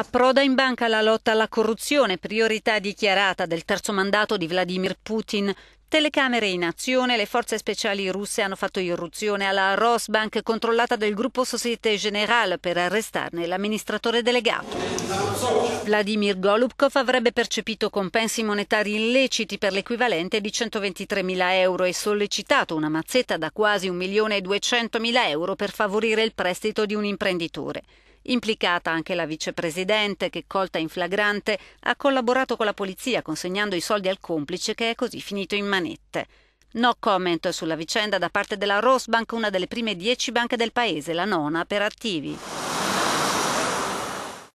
Approda in banca la lotta alla corruzione, priorità dichiarata del terzo mandato di Vladimir Putin. Telecamere in azione, le forze speciali russe hanno fatto irruzione alla Rosbank controllata dal gruppo Société Générale per arrestarne l'amministratore delegato. Vladimir Golubkov avrebbe percepito compensi monetari illeciti per l'equivalente di 123.000 euro e sollecitato una mazzetta da quasi 1.200.000 euro per favorire il prestito di un imprenditore. Implicata anche la vicepresidente che, colta in flagrante, ha collaborato con la polizia consegnando i soldi al complice che è così finito in manette. No comment sulla vicenda da parte della Rosbank, una delle prime dieci banche del paese, la nona per attivi.